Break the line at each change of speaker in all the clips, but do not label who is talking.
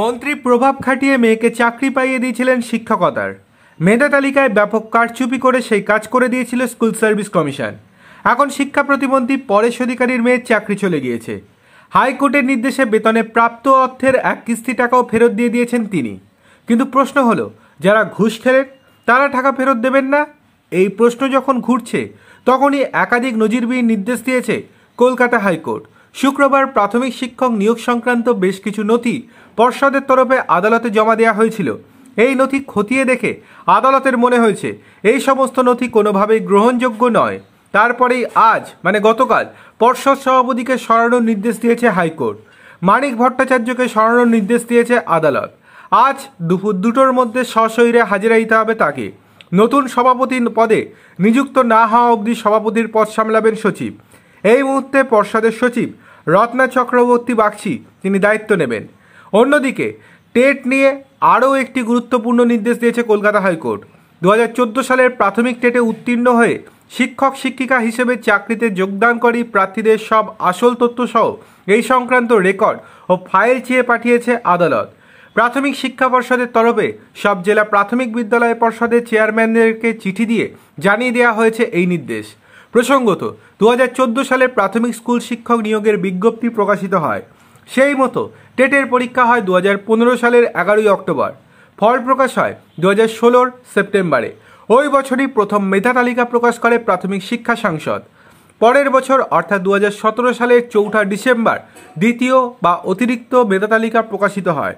মন্ত্রী প্রভাব খাটিয়ে মেয়েকে চাকরি পাইয়ে দিয়েছিলেন শিক্ষকতার মেধা তালিকায় ব্যাপক কারচুপি করে সেই কাজ করে দিয়েছিল স্কুল সার্ভিস কমিশন এখন শিক্ষা প্রতিমন্ত্রী পরেশ অধিকারীর মেয়ের চাকরি চলে গিয়েছে হাইকোর্টের নির্দেশে বেতনে প্রাপ্ত অর্থের এক কিস্তি টাকাও ফেরত দিয়ে দিয়েছেন তিনি কিন্তু প্রশ্ন হলো যারা ঘুষ খেলেন তারা টাকা ফেরত দেবেন না এই প্রশ্ন যখন ঘুরছে তখনই একাধিক নজিরবিহীন নির্দেশ দিয়েছে কলকাতা হাইকোর্ট শুক্রবার প্রাথমিক শিক্ষক নিয়োগ সংক্রান্ত বেশ কিছু নথি পর্ষদের তরফে আদালতে জমা দেওয়া হয়েছিল এই নথি খতিয়ে দেখে আদালতের মনে হয়েছে এই সমস্ত নথি কোনোভাবেই গ্রহণযোগ্য নয় তারপরেই আজ মানে গতকাল পর্ষদ সভাপতিকে সরানোর নির্দেশ দিয়েছে হাইকোর্ট মানিক ভট্টাচার্যকে সরানোর নির্দেশ দিয়েছে আদালত আজ দুপুর দুটোর মধ্যে সশরীরে হাজিরা দিতে হবে তাকে নতুন সভাপতি পদে নিযুক্ত না হওয়া অবধি সভাপতির পদ সামলাবেন সচিব এই মুহূর্তে পর্ষদের সচিব রত্না চক্রবর্তী বাগচি তিনি দায়িত্ব নেবেন অন্যদিকে টেট নিয়ে আরও একটি গুরুত্বপূর্ণ নির্দেশ দিয়েছে কলকাতা হাইকোর্ট দু সালের প্রাথমিক টেটে উত্তীর্ণ হয়ে শিক্ষক শিক্ষিকা হিসেবে চাকরিতে যোগদানকারী প্রার্থীদের সব আসল তথ্য সহ এই সংক্রান্ত রেকর্ড ও ফাইল চেয়ে পাঠিয়েছে আদালত প্রাথমিক শিক্ষা পর্ষদের তরফে সব জেলা প্রাথমিক বিদ্যালয় পর্ষদের চেয়ারম্যানদেরকে চিঠি দিয়ে জানিয়ে দেওয়া হয়েছে এই নির্দেশ প্রসঙ্গত দু সালে প্রাথমিক স্কুল শিক্ষক নিয়োগের বিজ্ঞপ্তি প্রকাশিত হয় সেই মতো টেটের পরীক্ষা হয় দু সালের এগারোই অক্টোবর ফল প্রকাশ হয় দু হাজার ষোলোর সেপ্টেম্বরে ওই বছরই প্রথম মেধা তালিকা প্রকাশ করে প্রাথমিক শিক্ষা সাংসদ পরের বছর অর্থাৎ দু সালের চৌঠা ডিসেম্বর দ্বিতীয় বা অতিরিক্ত মেধা তালিকা প্রকাশিত হয়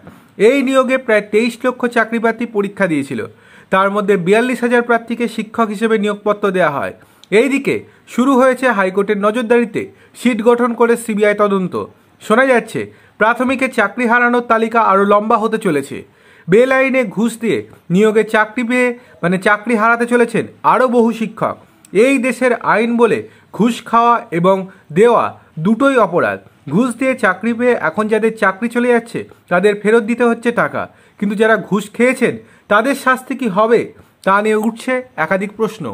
এই নিয়োগে প্রায় তেইশ লক্ষ চাকরিপ্রার্থী পরীক্ষা দিয়েছিল তার মধ্যে বিয়াল্লিশ হাজার প্রার্থীকে শিক্ষক হিসেবে নিয়োগপত্র দেওয়া হয় এইদিকে শুরু হয়েছে হাইকোর্টের নজরদারিতে সিট গঠন করে সিবিআই তদন্ত শোনা যাচ্ছে প্রাথমিকে চাকরি হারানোর তালিকা আরও লম্বা হতে চলেছে বেল আইনে ঘুষ দিয়ে নিয়োগে চাকরি পেয়ে মানে চাকরি হারাতে চলেছেন আরও বহু শিক্ষক এই দেশের আইন বলে ঘুষ খাওয়া এবং দেওয়া দুটোই অপরাধ ঘুষ দিয়ে চাকরি পেয়ে এখন যাদের চাকরি চলে যাচ্ছে তাদের ফেরত দিতে হচ্ছে টাকা কিন্তু যারা ঘুষ খেয়েছেন তাদের শাস্তি কি হবে তা নিয়ে উঠছে একাধিক প্রশ্ন